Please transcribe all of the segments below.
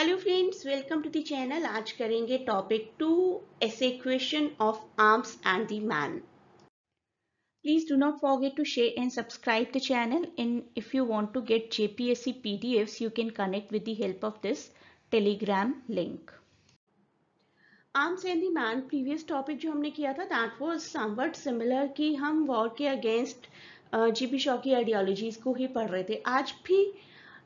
Hello friends welcome to the channel आज करेंगे topic two essay question of Arms and the Man please do not forget to share and subscribe the channel and if you want to get JPSC PDFs you can connect with the help of this Telegram link Arms and the Man previous topic जो हमने किया था that was somewhat similar कि हम war के against GP Shaw की ideologies को ही पढ़ रहे थे आज भी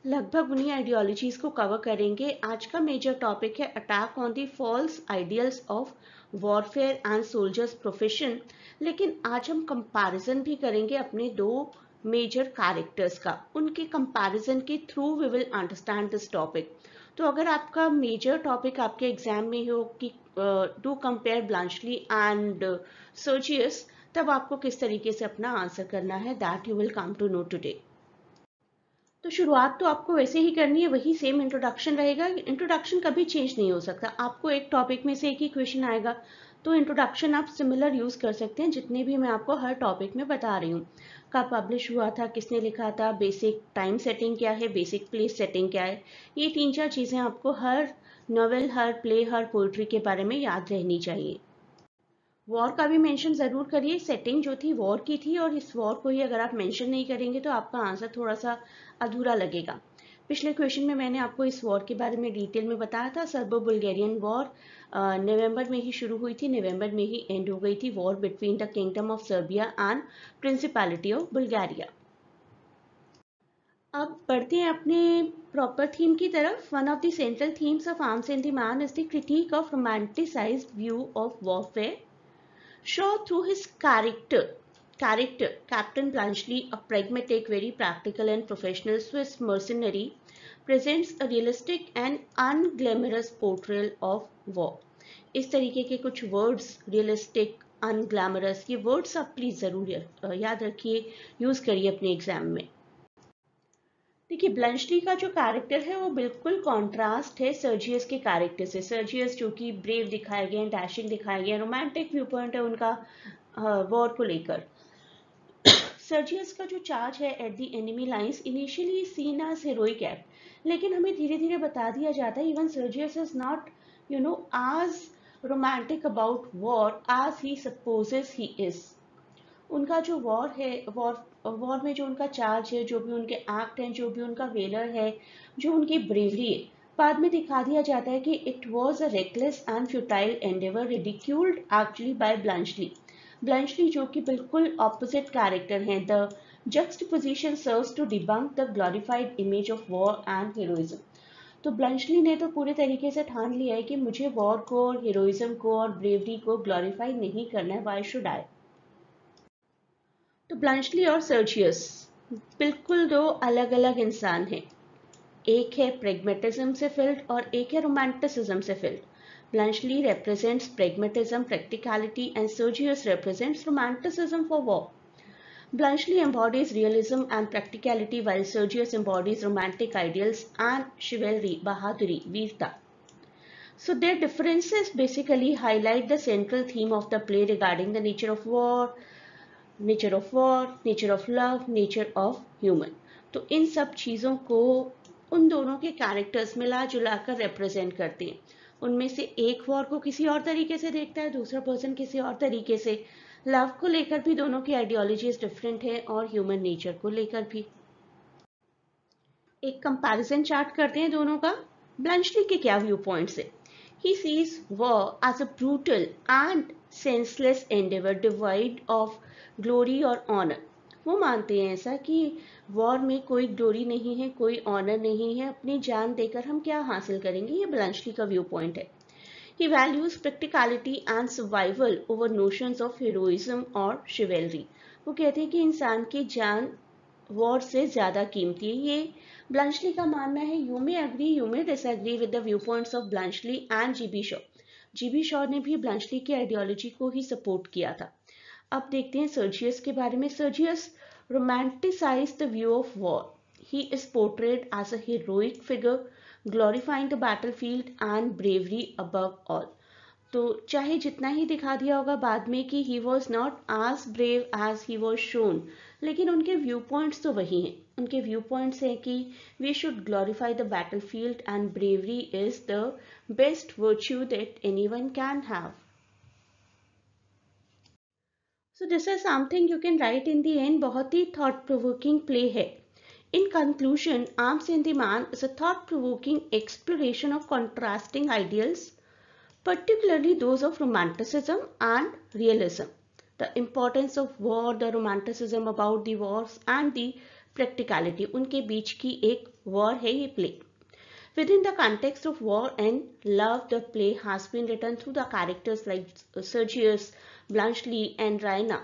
लगभग उन्हीं आइडियोलॉजीज को कवर करेंगे आज का मेजर टॉपिक है attack on the false ideals of warfare and soldiers profession लेकिन आज हम कंपैरिजन भी करेंगे अपने दो मेजर कैरेक्टर्स का उनके कंपैरिजन के through we will understand this topic तो अगर आपका मेजर टॉपिक आपके एग्जाम में हो कि डू कंपेयर ब्लांचली एंड सोजियस तब आपको किस तरीके से अपना आंसर करना है that you will come to know today तो शुरुआत तो आपको वैसे ही करनी है वही सेम इंट्रोडक्शन रहेगा इंट्रोडक्शन कभी चेंज नहीं हो सकता आपको एक टॉपिक में से एक ही क्वेश्चन आएगा तो इंट्रोडक्शन आप सिमिलर यूज़ कर सकते हैं जितने भी मैं आपको हर टॉपिक में बता रही हूँ कब पब्लिश हुआ था किसने लिखा था बेसिक टाइम सेटिंग क्या है बेसिक प्लेस सेटिंग क्या है ये तीन चार चीज़ें आपको हर नॉवेल हर प्ले हर पोइट्री के बारे में याद रहनी चाहिए वॉर का भी मेंशन ज़रूर करिए सेटिंग जो थी वॉर की थी और इस वॉर को ही अगर आप मेंशन नहीं करेंगे तो आपका आंसर थोड़ा सा अधूरा लगेगा पिछले क्वेश्चन में मैंने आपको इस वॉर के बारे में डिटेल में बताया था सर्बो बुल्गेरियन वॉर नवंबर में ही शुरू हुई थी नवंबर में ही एंड हो गई थी war between the kingdom of Serbia and principality of Bulgaria अब बढ़ते हैं अपने प्रॉपर थीम की तरफ one of the central themes of Arms and the Man is the critique of romanticised view of warfare show through his character character, Captain Blanchley, a pragmatic, very practical and professional Swiss mercenary, presents a realistic and unglamorous portrayal of war. इस तरीके के कुछ words realistic अनग्लैमरस ये words आप please ज़रूर याद रखिए use करिए अपने एग्जाम में देखिए ब्लंशली का जो कैरेक्टर है वो बिल्कुल कॉन्ट्रास्ट है सर्जियस के कैरेक्टर से सर्जियस जो कि ब्रेव दिखाया गया है डैशिंग दिखाया गया रोमांटिक व्यू पॉइंट है उनका वॉर को लेकर सर्जियस का जो चार्ज है at the enemy lines initially seen as heroic ऐप लेकिन हमें धीरे धीरे बता दिया जाता है even Sergius is not you know as romantic about war as he सपोजेस he is उनका जो वॉर है वॉर वॉर में जो उनका चार्ज है जो भी उनके एक्ट हैं जो भी उनका वेलर है जो उनकी ब्रेवरी है बाद में दिखा दिया जाता है कि it was a reckless and futile endeavour ridiculed actually by Bluntschli Bluntschli जो कि बिल्कुल ऑपोजिट कैरेक्टर हैं the juxtaposition serve to debunk the glorified image of war and heroism. तो ब्लंशली ने तो पूरे तरीके से ठान लिया है कि मुझे वॉर को और हीरोइज्म को और ब्रेवरी को ग्लोरीफाई नहीं करना है वाई शुड आई तो ब्लंचली और सर्जियस बिल्कुल दो अलग अलग इंसान हैं एक है प्रेगमेटिज्म से फिल्ड और एक है रोमांटिसिज्म से filled Bluntschli represents pragmatism practicality and Sergius represents romanticism for war Bluntschli embodies realism and practicality while Sergius embodies romantic ideals and chivalry बहादुरी वीरता so their differences basically highlight the central theme of the play regarding the nature of war nature of war nature of love nature of human तो इन सब चीज़ों को उन दोनों के कैरेक्टर्स मिला जुला कर रिप्रेजेंट करते हैं उनमें से एक वॉर को किसी और तरीके से देखता है दूसरा पर्सन किसी और तरीके से लव को लेकर भी दोनों की आइडियोलॉजीज डिफरेंट है और ह्यूमन नेचर को लेकर भी एक कंपैरिजन चार्ट करते हैं दोनों का ब्लंशली के क्या व्यू पॉइंट से he sees war as a brutal and senseless endeavour devoid of glory और ऑनर वो मानते हैं ऐसा कि वॉर में कोई ग्लोरी नहीं है कोई ऑनर नहीं है अपनी जान देकर हम क्या हासिल करेंगे ये ब्लांशली का व्यू पॉइंट है he values practicality and survival over notion of heroism और शिवेलरी वो कहते हैं कि इंसान की जान वॉर से ज़्यादा कीमती है ये ब्लांशली का मानना है you may agree you may disagree with the view points of Bluntschli and G B Shaw GB Shaw ने भी ब्लांचली की आइडियोलॉजी को ही सपोर्ट किया था अब देखते हैं सर्जियस के बारे में Sergius romanticise the view of war he is portrayed as a heroic figure glorifying the battle field and bravery above all तो चाहे जितना ही दिखा दिया होगा बाद में कि he was not as brave as he was shown लेकिन उनके व्यू पॉइंट्स तो वही हैं उनके व्यू पॉइंट्स हैं कि we should glorify the battle field and bravery is the best virtue that any one can have so this is something you can write in the end बहुत ही thought provoking play है in conclusion Arms in the Man is a thought provoking exploration of contrasting ideals particularly those of Romanticism and Realism. The importance of war, the Romanticism about the wars and the practicality, Unke beech ki ek war है ये play. Within the context of war and love, the play has been written through the characters like Sergius, Lee, and Raina.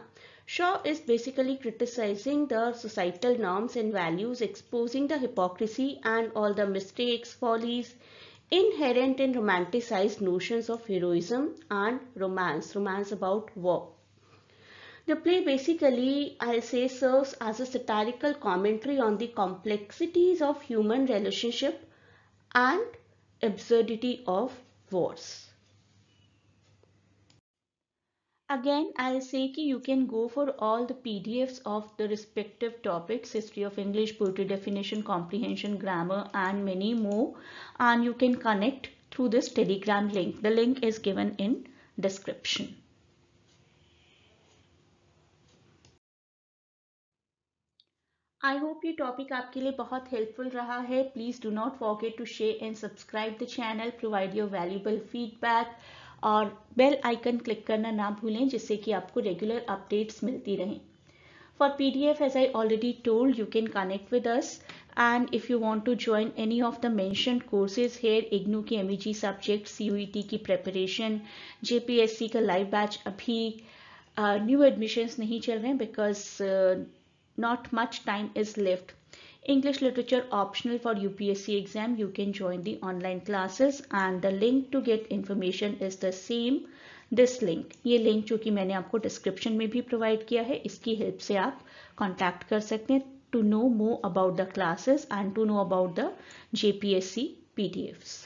Shaw is basically criticizing the societal norms and values, exposing the hypocrisy and all the mistakes, follies, inherent in romanticized notions of heroism and romance, romance about war. The play basically, I'll say, serves as a satirical commentary on the complexities of human relationship and absurdity of wars. Again, I'll say ki you can go for all the PDFs of the respective topics, history of English, poetry definition, comprehension, grammar and many more. And you can connect through this telegram link. The link is given in description. I hope ये topic आपके लिए helpful helpful रहा है please do not forget to share and subscribe the channel provide your valuable और bell icon click करना ना भूलें जिससे कि आपको रेगुलर अपडेट्स मिलती रहें for P D F as I already told you can connect with us and if you want to join any of the mentioned courses here IGNOU के M E G subject C U T की preparation J P S C का live batch अभी new uh, admissions नहीं चल रहे हैं because not much time is left English literature optional for UPSC exam. You can join the online classes and the link to get information is the same. This link. ये link जो कि मैंने आपको description में भी provide किया है इसकी help से आप contact कर सकते हैं to know more about the classes and to know about the JPSC PDFs.